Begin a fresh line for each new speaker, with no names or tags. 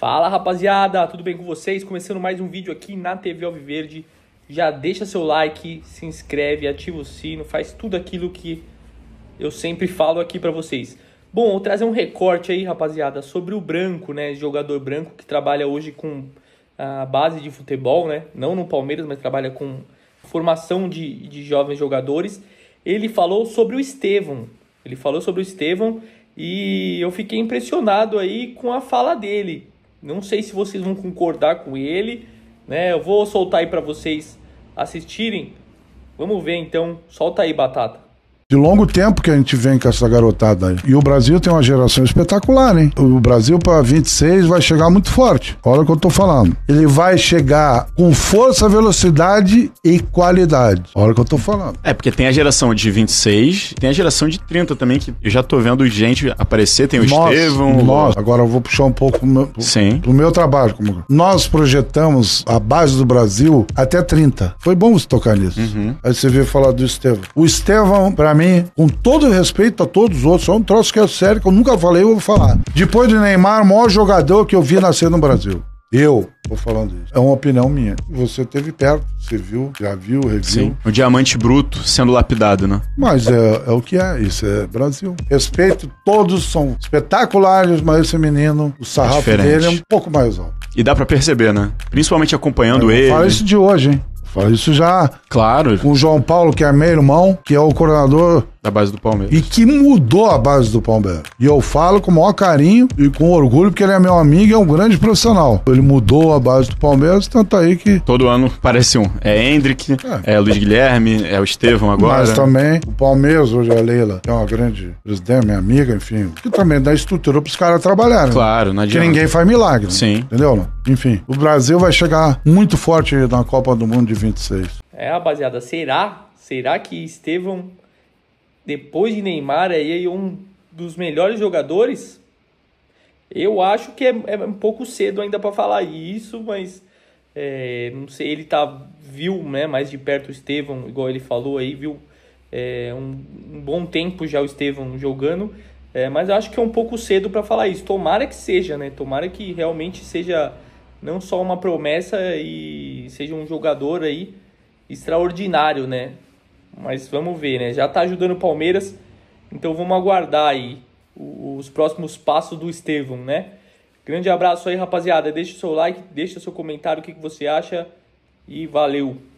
Fala rapaziada, tudo bem com vocês? Começando mais um vídeo aqui na TV Alviverde. Já deixa seu like, se inscreve, ativa o sino, faz tudo aquilo que eu sempre falo aqui para vocês. Bom, vou trazer um recorte aí, rapaziada, sobre o branco, né? jogador branco que trabalha hoje com a base de futebol, né? Não no Palmeiras, mas trabalha com formação de, de jovens jogadores. Ele falou sobre o Estevão. Ele falou sobre o Estevão e eu fiquei impressionado aí com a fala dele. Não sei se vocês vão concordar com ele, né? Eu vou soltar aí para vocês assistirem. Vamos ver então. Solta aí, batata
de longo tempo que a gente vem com essa garotada aí. E o Brasil tem uma geração espetacular, hein? O Brasil para 26 vai chegar muito forte. Olha o que eu tô falando. Ele vai chegar com força, velocidade e qualidade. Olha o que eu tô falando.
É, porque tem a geração de 26, tem a geração de 30 também, que eu já tô vendo gente aparecer, tem o nós, Estevão. Nós, o...
agora eu vou puxar um pouco meu, pro, Sim. pro meu trabalho. Como... Nós projetamos a base do Brasil até 30. Foi bom você tocar nisso. Uhum. Aí você veio falar do Estevão. O Estevão, pra mim, mim, com todo respeito a todos os outros, é um troço que é sério, que eu nunca falei, eu vou falar. Depois do Neymar, o maior jogador que eu vi nascer no Brasil. Eu tô falando isso. É uma opinião minha. Você teve perto, você viu, já viu, reviu. Sim.
O diamante bruto sendo lapidado, né?
Mas é, é o que é, isso é Brasil. Respeito, todos são espetaculares, mas esse menino, o sarrafo é dele é um pouco mais alto. E dá para perceber, né? Principalmente acompanhando ele. Fala isso de hoje, hein? isso já. Claro. Com o João Paulo, que é meu irmão, que é o coordenador da base do Palmeiras. E que mudou a base do Palmeiras. E eu falo com o maior carinho e com orgulho, porque ele é meu amigo e é um grande profissional. Ele mudou a base do Palmeiras, tanto aí que.
Todo ano parece um. É Hendrick, é, é Luiz Guilherme, é o Estevão agora. Mas
também o Palmeiras, hoje é a Leila, que é uma grande presidente, minha amiga, enfim, que também dá estrutura pros caras trabalharem. Claro, não adianta. Que ninguém faz milagre. Né? Sim. Entendeu? Enfim, o Brasil vai chegar muito forte na Copa do Mundo de 26.
É, rapaziada, será? Será que Estevão depois de Neymar, aí é um dos melhores jogadores. Eu acho que é, é um pouco cedo ainda para falar isso, mas é, não sei, ele tá, viu né, mais de perto o Estevão, igual ele falou aí, viu é, um, um, bom tempo já o Estevão jogando, é, mas acho que é um pouco cedo para falar isso. Tomara que seja, né? Tomara que realmente seja não só uma promessa e seja um jogador aí extraordinário, né? Mas vamos ver, né? Já está ajudando o Palmeiras, então vamos aguardar aí os próximos passos do Estevam né? Grande abraço aí, rapaziada. Deixa o seu like, deixa o seu comentário, o que, que você acha. E valeu!